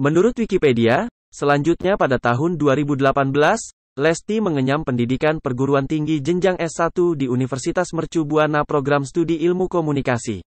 Menurut Wikipedia, selanjutnya pada tahun 2018, Lesti mengenyam pendidikan perguruan tinggi jenjang S1 di Universitas Mercubuana Program Studi Ilmu Komunikasi.